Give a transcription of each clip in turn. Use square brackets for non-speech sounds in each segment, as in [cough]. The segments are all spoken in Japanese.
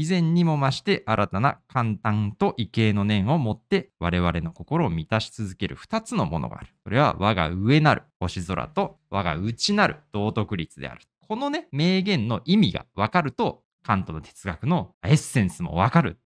以前にも増して新たな簡単と畏敬の念を持って我々の心を満たし続ける2つのものがある。それは我が上なる星空と我が内なる道徳律である。このね、名言の意味がわかると、カントの哲学のエッセンスも分かる。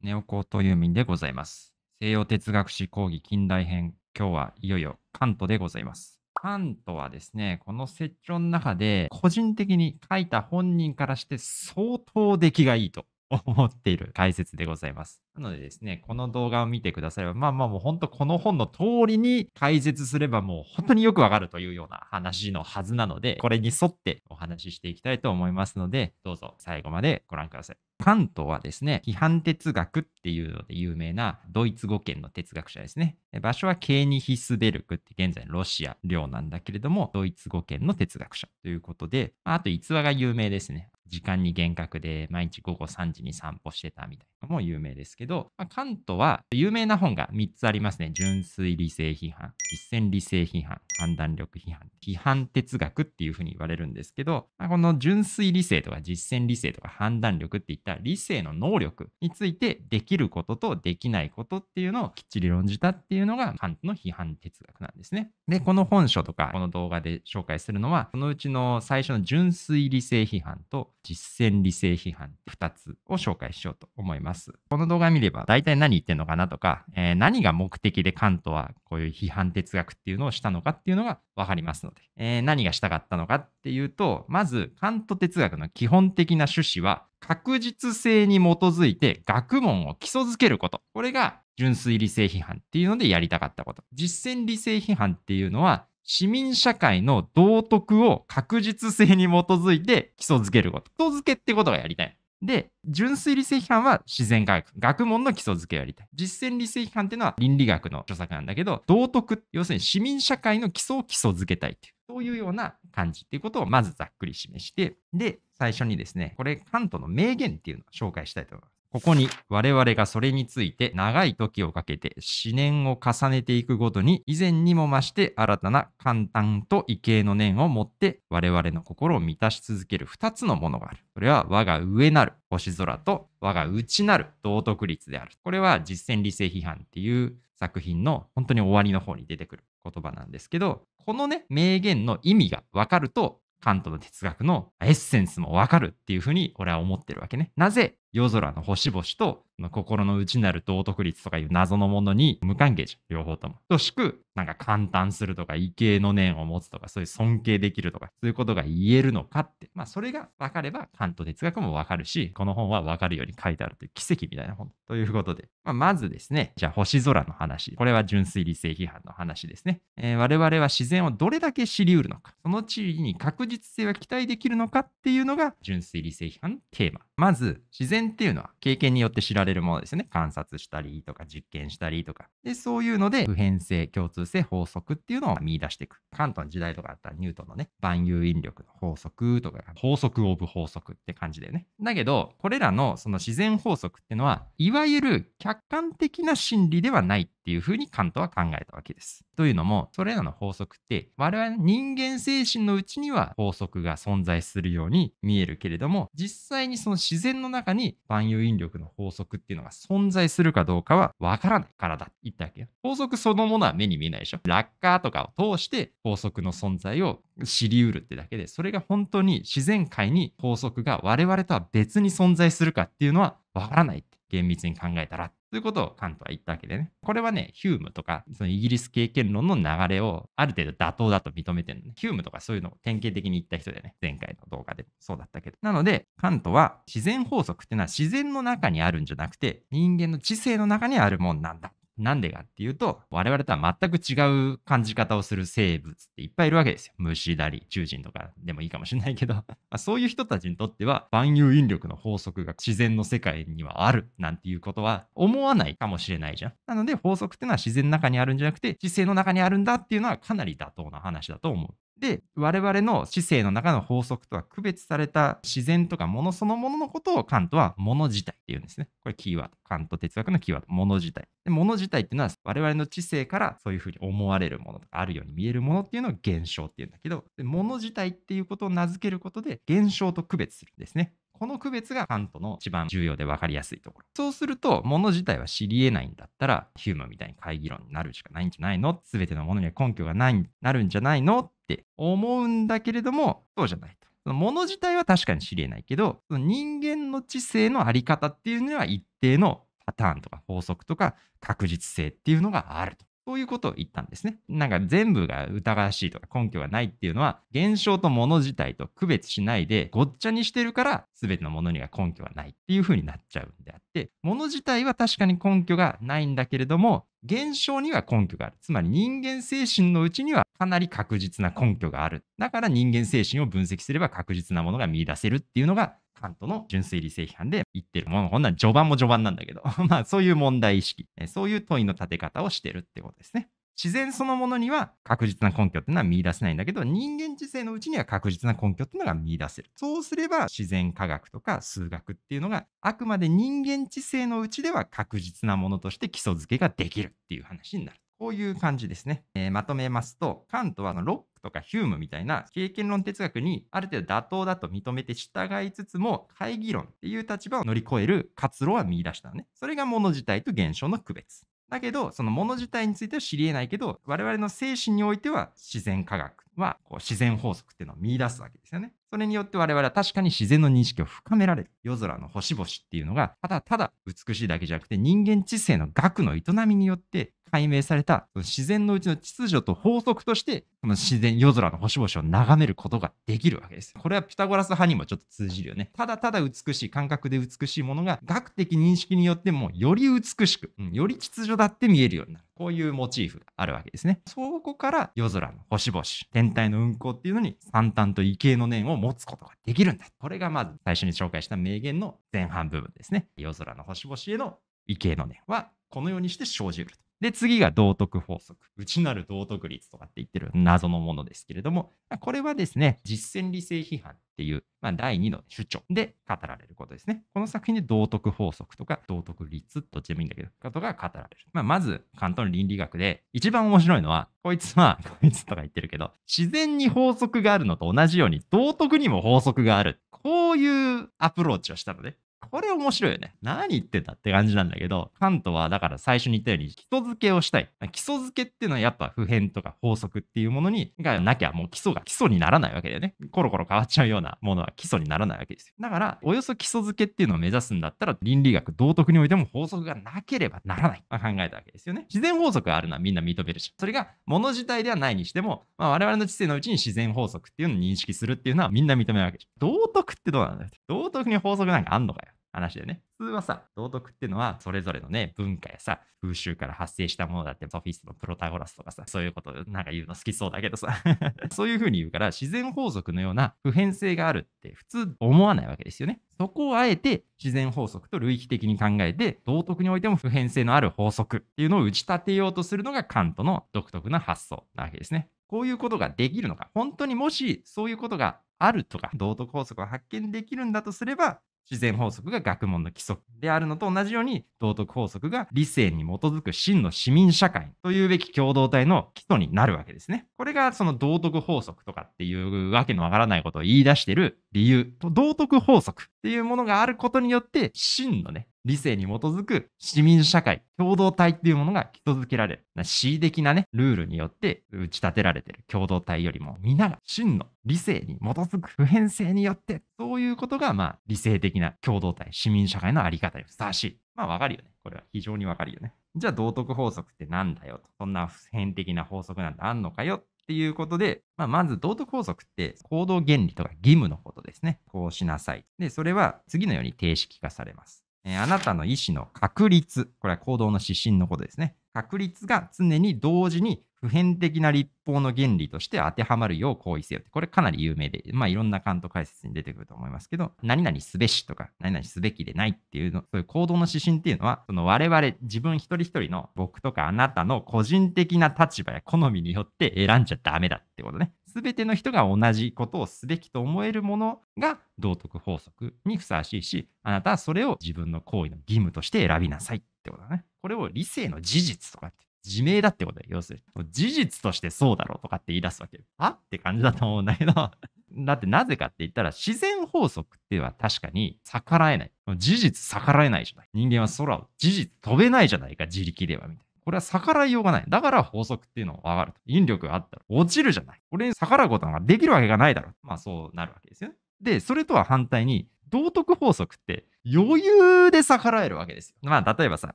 ネオコートユーミンでございます。西洋哲学史講義近代編、今日はいよいよカントでございます。カントはですね、この説教の中で、個人的に書いた本人からして相当出来がいいと思っている解説でございます。なのでですね、この動画を見てくだされば、まあまあもう本当この本の通りに解説すればもう本当によくわかるというような話のはずなので、これに沿ってお話ししていきたいと思いますので、どうぞ最後までご覧ください。カントはですね、批判哲学っていうので有名なドイツ語圏の哲学者ですね。場所はケーニヒスベルクって現在のロシア領なんだけれども、ドイツ語圏の哲学者ということで、あと逸話が有名ですね。時間に厳格で、毎日午後3時に散歩してたみたいも有名ですけど、まあ、カントは有名な本が3つありますね。純粋理性批判、実践理性批判、判断力批判、批判哲学っていうふうに言われるんですけど、まあ、この純粋理性とか実践理性とか判断力っていった理性の能力についてできることとできないことっていうのをきっちり論じたっていうのがカントの批判哲学なんですね。で、この本書とかこの動画で紹介するのは、そのうちの最初の純粋理性批判と実践理性批判2つを紹介しようと思います。ます。この動画見れば大体何言ってんのかなとか、えー、何が目的でカントはこういう批判哲学っていうのをしたのかっていうのがわかりますので、えー、何がしたかったのかっていうと、まずカント哲学の基本的な趣旨は確実性に基づいて学問を基礎づけること。これが純粋理性批判っていうのでやりたかったこと。実践理性批判っていうのは市民社会の道徳を確実性に基づいて基礎づけること。基礎づけってことがやりたい。で、純粋理性批判は自然科学、学問の基礎づけをやりたい。実践理性批判っていうのは倫理学の著作なんだけど、道徳、要するに市民社会の基礎を基礎づけたいっていう、そういうような感じっていうことをまずざっくり示して、で、最初にですね、これ、カントの名言っていうのを紹介したいと思います。ここに我々がそれについて長い時をかけて思念を重ねていくごとに以前にも増して新たな簡単と畏敬の念を持って我々の心を満たし続ける二つのものがある。それは我が上なる星空と我が内なる道徳律である。これは実践理性批判っていう作品の本当に終わりの方に出てくる言葉なんですけど、このね、名言の意味がわかるとカントの哲学のエッセンスもわかるっていうふうに俺は思ってるわけね。なぜ夜空の星々と心の内なる道徳律とかいう謎のものに無関係じゃん、両方とも。等しく、なんか簡単するとか、異形の念を持つとか、そういう尊敬できるとか、そういうことが言えるのかって、まあ、それが分かれば、関東哲学も分かるし、この本は分かるように書いてあるという奇跡みたいな本。ということで、まあ、まずですね、じゃあ星空の話。これは純粋理性批判の話ですね、えー、我々は自然をどれだけ知り得るのか、その地位に確実性は期待できるのかっていうのが、純粋理性批判のテーマ。まず、自然っていうのは経験によって知られられるものですね。観察したりとか実験したりとか。で、そういうので普遍性、共通性、法則っていうのを見出していく。関東の時代とかだったらニュートンのね、万有引力の法則とか、法則オブ法則って感じだよね。だけど、これらのその自然法則っていうのは、いわゆる客観的な真理ではないっていうふうにカントは考えたわけです。というのも、それらの法則って我々人間精神のうちには法則が存在するように見えるけれども、実際にその自然の中に万有引力の法則っていうのが存在するかどうかはわからないからだって言ったわけよ。法則そのものは目に見えないでしょ。落下とかを通して法則の存在を知りうるってだけで、それが本当に自然界に法則が我々とは別に存在するかっていうのはわからないって厳密に考えたらということをカントは言ったわけでね。これはね、ヒュームとか、そのイギリス経験論の流れをある程度妥当だと認めてるのね。ヒュームとかそういうのを典型的に言った人でね、前回の動画でもそうだったけど。なので、カントは自然法則ってのは自然の中にあるんじゃなくて、人間の知性の中にあるもんなんだ。なんでかっていうと、我々とは全く違う感じ方をする生物っていっぱいいるわけですよ。虫だり、中人とかでもいいかもしれないけど [laughs] そういう人たちにとっては、万有引力の法則が自然の世界にはあるなんていうことは思わないかもしれないじゃん。なので、法則っていうのは自然の中にあるんじゃなくて、知性の中にあるんだっていうのはかなり妥当な話だと思う。で、我々の知性の中の法則とは区別された自然とか物そのもののことをカントは物自体っていうんですね。これキーワード。カント哲学のキーワード。物自体。で物自体っていうのは我々の知性からそういうふうに思われるものとかあるように見えるものっていうのを現象っていうんだけど、で物自体っていうことを名付けることで現象と区別するんですね。この区別がカントの一番重要で分かりやすいところ。そうすると、物自体は知り得ないんだったら、ヒューマンみたいに会議論になるしかないんじゃないの全てのものには根拠がない、なるんじゃないのって思うんだけれども、そうじゃないと。その物自体は確かに知り得ないけど、その人間の知性のあり方っていうのは一定のパターンとか法則とか確実性っていうのがあると。そういうことを言ったんですね。なんか全部が疑わしいとか根拠がないっていうのは、現象と物自体と区別しないでごっちゃにしてるから、全てのものには根拠はないっていうふうになっちゃうんであって、物自体は確かに根拠がないんだけれども、現象には根拠がある。つまり人間精神のうちにはかなり確実な根拠がある。だから人間精神を分析すれば確実なものが見出せるっていうのがカントの純粋理性批判で言ってるもの、こんな序盤も序盤なんだけど、[laughs] まあそういう問題意識、そういう問いの立て方をしてるってことですね。自然そのものには確実な根拠っていうのは見出せないんだけど、人間知性のうちには確実な根拠っていうのが見出せる。そうすれば自然科学とか数学っていうのがあくまで人間知性のうちでは確実なものとして基礎付けができるっていう話になる。こういう感じですね。えー、まとめますと、カントはあのロックとかヒュームみたいな経験論哲学にある程度妥当だと認めて従いつつも、会議論っていう立場を乗り越える活路は見出したのね。それが物自体と現象の区別。だけど、その物自体については知り得ないけど、我々の精神においては自然科学はこう自然法則っていうのを見出すわけですよね。それによって我々は確かに自然の認識を深められる。夜空の星々っていうのが、ただただ美しいだけじゃなくて人間知性の学の営みによって解明された自然のうちの秩序と法則として、この自然、夜空の星々を眺めることができるわけです。これはピタゴラス派にもちょっと通じるよね。ただただ美しい、感覚で美しいものが、学的認識によってもより美しく、うん、より秩序だって見えるようになる。こういうモチーフがあるわけですね。そこから夜空の星々、天体の運行っていうのに三端と異形の念を持つことができるんだ。これがまず最初に紹介した名言の前半部分ですね。夜空の星々への異形の念はこのようにして生じると。で、次が道徳法則。内なる道徳律とかって言ってる謎のものですけれども、これはですね、実践理性批判っていう、まあ、第2の主張で語られることですね。この作品で道徳法則とか道徳律どっちでもいいんだけど、ことが語られる。まあ、まず、関東の倫理学で一番面白いのは、こいつは、[laughs] こいつとか言ってるけど、自然に法則があるのと同じように道徳にも法則がある。こういうアプローチをしたのね。これ面白いよね。何言ってたって感じなんだけど、カントはだから最初に言ったように基礎付けをしたい。基礎付けっていうのはやっぱ普遍とか法則っていうものに、がなきゃもう基礎が基礎にならないわけだよね。コロコロ変わっちゃうようなものは基礎にならないわけですよ。だから、およそ基礎付けっていうのを目指すんだったら、倫理学、道徳においても法則がなければならない。まあ、考えたわけですよね。自然法則があるのはみんな認めるし、それが物自体ではないにしても、まあ、我々の知性のうちに自然法則っていうのを認識するっていうのはみんな認めるわけです。道徳ってどうなんだよ。道徳に法則なんかあんのかよ。話でね。普通はさ、道徳っていうのは、それぞれのね、文化やさ、風習から発生したものだって、ソフィストのプロタゴラスとかさ、そういうことなんか言うの好きそうだけどさ、[laughs] そういうふうに言うから、自然法則のような普遍性があるって普通思わないわけですよね。そこをあえて自然法則と類比的に考えて、道徳においても普遍性のある法則っていうのを打ち立てようとするのがカントの独特な発想なわけですね。こういうことができるのか、本当にもしそういうことがあるとか、道徳法則を発見できるんだとすれば、自然法則が学問の規則であるのと同じように道徳法則が理性に基づく真の市民社会というべき共同体の基礎になるわけですね。これがその道徳法則とかっていうわけのわからないことを言い出してる理由と道徳法則っていうものがあることによって真のね理性に基づく市民社会、共同体っていうものが基礎づけられる。恣意的なね、ルールによって打ち立てられてる共同体よりも、皆が真の理性に基づく普遍性によって、そういうことが、まあ、理性的な共同体、市民社会のあり方にふさわしい。まあ、わかるよね。これは非常にわかるよね。じゃあ、道徳法則ってなんだよと。そんな普遍的な法則なんてあんのかよっていうことで、まあ、まず道徳法則って行動原理とか義務のことですね。こうしなさい。で、それは次のように定式化されます。えー、あなたの意思の確率、これは行動の指針のことですね。確率が常に同時に普遍的な立法の原理として当てはまるよう行為せよって、これかなり有名で、まあ、いろんな関東解説に出てくると思いますけど、何々すべしとか、何々すべきでないっていうの、そういう行動の指針っていうのは、その我々、自分一人一人の僕とかあなたの個人的な立場や好みによって選んじゃダメだってことね。全ての人が同じことをすべきと思えるものが道徳法則にふさわしいし、あなたはそれを自分の行為の義務として選びなさいってことだね。これを理性の事実とかって、自明だってことだよ。要するに、事実としてそうだろうとかって言い出すわけよ。あって感じだと思うんだけど、だってなぜかって言ったら自然法則っては確かに逆らえない。事実逆らえないじゃない。人間は空を事実飛べないじゃないか、自力ではみたいこれは逆らいようがない。だから法則っていうのはわかると。引力があったら落ちるじゃない。これに逆らうことができるわけがないだろう。まあそうなるわけですよね。で、それとは反対に、道徳法則って余裕で逆らえるわけですよ。まあ、例えばさ、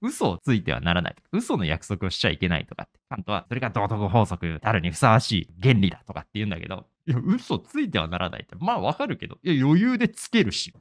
嘘をついてはならないとか、嘘の約束をしちゃいけないとかって、ちゃんとは、それが道徳法則、たるにふさわしい原理だとかって言うんだけど、いや、嘘ついてはならないって、まあわかるけど、いや、余裕でつけるし。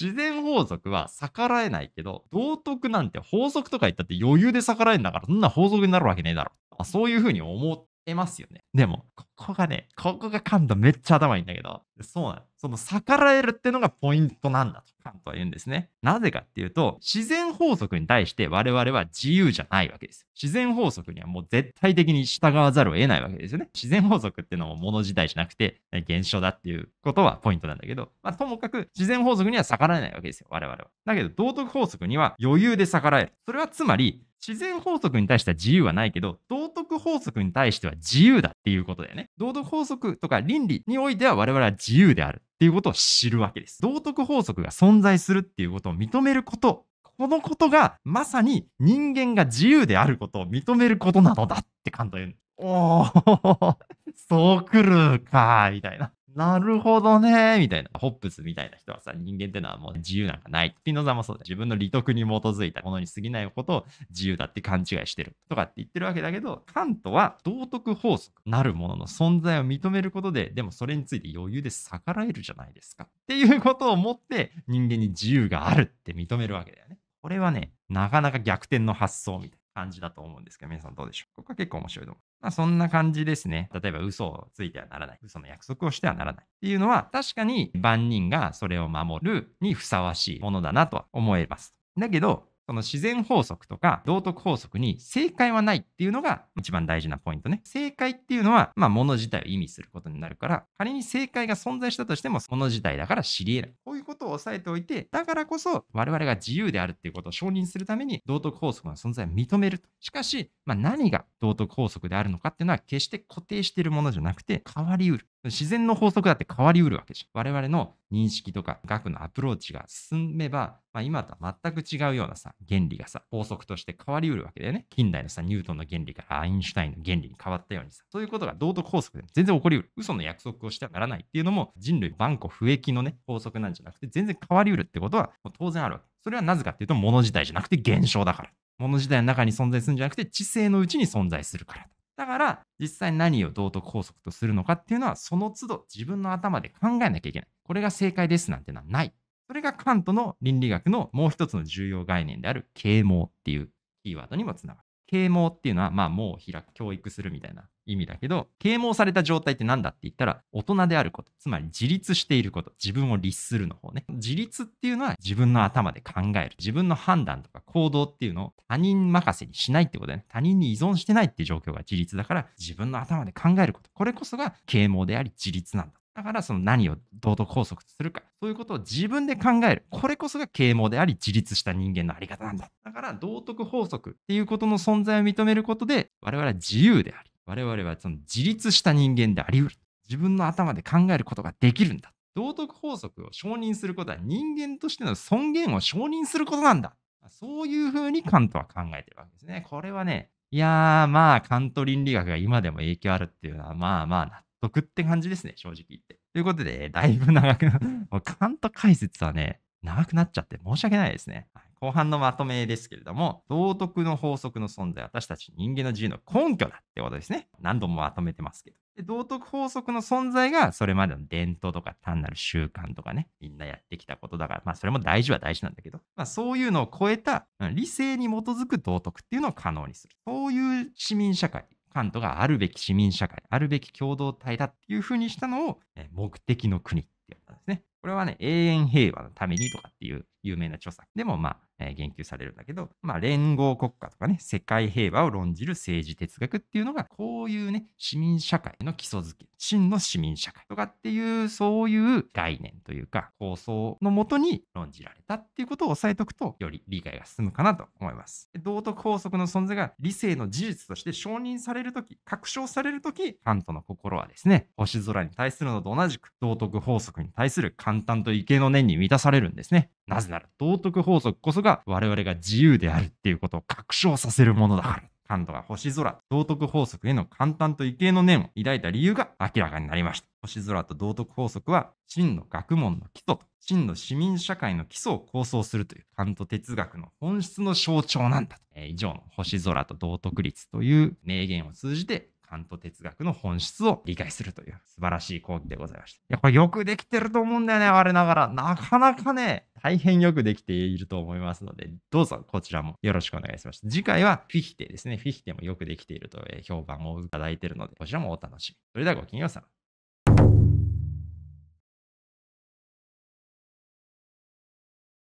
自然法則は逆らえないけど、道徳なんて法則とか言ったって余裕で逆らえんだから、そんな法則になるわけねえだろ。あそういうふうに思ってますよね。でも、ここがね、ここが感度めっちゃ頭いいんだけど、そうなの。その逆らえるってのがポイントなんだとカントは言うんですね。なぜかっていうと、自然法則に対して我々は自由じゃないわけです。自然法則にはもう絶対的に従わざるを得ないわけですよね。自然法則っていうのも物自体じゃなくて、現象だっていうことはポイントなんだけど、まあ、ともかく自然法則には逆らえないわけですよ、我々は。だけど、道徳法則には余裕で逆らえる。それはつまり、自然法則に対しては自由はないけど、道徳法則に対しては自由だっていうことだよね。道徳法則とか倫理においては我々は自由である。っていうことを知るわけです。道徳法則が存在するっていうことを認めること、このことがまさに人間が自由であることを認めることなのだって感動言う。おお、[laughs] そう来るか、みたいな。なるほどね、みたいな。ホップスみたいな人はさ、人間ってのはもう自由なんかない。ピノザもそうだ。自分の利得に基づいたものに過ぎないことを自由だって勘違いしてるとかって言ってるわけだけど、カントは道徳法則なるものの存在を認めることで、でもそれについて余裕で逆らえるじゃないですか。っていうことをもって人間に自由があるって認めるわけだよね。これはね、なかなか逆転の発想みたい感じだと思うんですけど、皆さんどうでしょうここは結構面白いと思う。まあそんな感じですね。例えば嘘をついてはならない。嘘の約束をしてはならない。っていうのは確かに万人がそれを守るにふさわしいものだなとは思えます。だけど、その自然法則とか道徳法則に正解はないっていうのが一番大事なポイントね。正解っていうのは、まあ、物自体を意味することになるから、仮に正解が存在したとしても、物自体だから知り得ない。こういうことを押さえておいて、だからこそ我々が自由であるっていうことを承認するために道徳法則の存在を認めると。しかし、まあ、何が道徳法則であるのかっていうのは決して固定しているものじゃなくて変わりうる。自然の法則だって変わりうるわけじゃん。我々の認識とか学のアプローチが進めば、まあ、今とは全く違うようなさ、原理がさ、法則として変わりうるわけだよね。近代のさ、ニュートンの原理からアインシュタインの原理に変わったようにさ、そういうことが道徳法則で全然起こりうる。嘘の約束をしてはならないっていうのも人類万古不益のね、法則なんじゃなくて、全然変わりうるってことは当然あるわけ。それはなぜかっていうと、物自体じゃなくて現象だから。物自体の中に存在するんじゃなくて、知性のうちに存在するから。だから、実際何を道徳法則とするのかっていうのは、その都度自分の頭で考えなきゃいけない。これが正解ですなんてのはない。それがカントの倫理学のもう一つの重要概念である啓蒙っていうキーワードにもつながる。啓蒙っていうのは、まあ、もう開く、教育するみたいな意味だけど、啓蒙された状態って何だって言ったら、大人であること、つまり自立していること、自分を律するの方ね。自立っていうのは自分の頭で考える、自分の判断とか行動っていうのを他人任せにしないってことだよね。他人に依存してないっていう状況が自立だから、自分の頭で考えること、これこそが啓蒙であり自立なんだ。だからその何を道徳拘束するか、そういうことを自分で考える。これこそが啓蒙であり、自立した人間のあり方なんだ。だから道徳法則っていうことの存在を認めることで、我々は自由であり、我々はその自立した人間であり得る。自分の頭で考えることができるんだ。道徳法則を承認することは人間としての尊厳を承認することなんだ。そういうふうにカントは考えてるわけですね。これはね、いやーまあカント倫理学が今でも影響あるっていうのはまあまあ納得って感じですね、正直言って。ということで、だいぶ長く、[laughs] もうカント解説はね、長くなっちゃって申し訳ないですね。後半のまとめですけれども、道徳の法則の存在、私たち人間の自由の根拠だってことですね。何度もまとめてますけど。で道徳法則の存在が、それまでの伝統とか単なる習慣とかね、みんなやってきたことだから、まあそれも大事は大事なんだけど、まあそういうのを超えた理性に基づく道徳っていうのを可能にする。そういう市民社会パントがあるべき市民社会、あるべき共同体だっていうふうにしたのを、え目的の国ってやったんですね。これはね、永遠平和のためにとかっていう有名な著作でもまあえー、言及されるんだけど、まあ、連合国家とかね、世界平和を論じる政治哲学っていうのが、こういうね、市民社会の基礎づけ、真の市民社会とかっていう、そういう概念というか、構想のもとに論じられたっていうことを押さえておくと、より理解が進むかなと思います。道徳法則の存在が理性の事実として承認されるとき、確証されるとき、カントの心はですね、星空に対するのと同じく、道徳法則に対する簡単と畏敬の念に満たされるんですね。なぜなら道徳法則こそが我々が自由であるっていうことを確証させるものだから。感度が星空、道徳法則への簡単と異形の念を抱いた理由が明らかになりました。星空と道徳法則は真の学問の基礎と真の市民社会の基礎を構想するというカント哲学の本質の象徴なんだと。えー、以上の星空と道徳律という名言を通じてカント哲学の本質を理解するという素晴らしい講義でございました。いや、これよくできてると思うんだよね、我ながら。なかなかね、大変よくできていると思いますので、どうぞこちらもよろしくお願いします。次回はフィヒテですね。フィヒテもよくできていると評判をいただいているので、こちらもお楽しみ。それではごきげんようさん。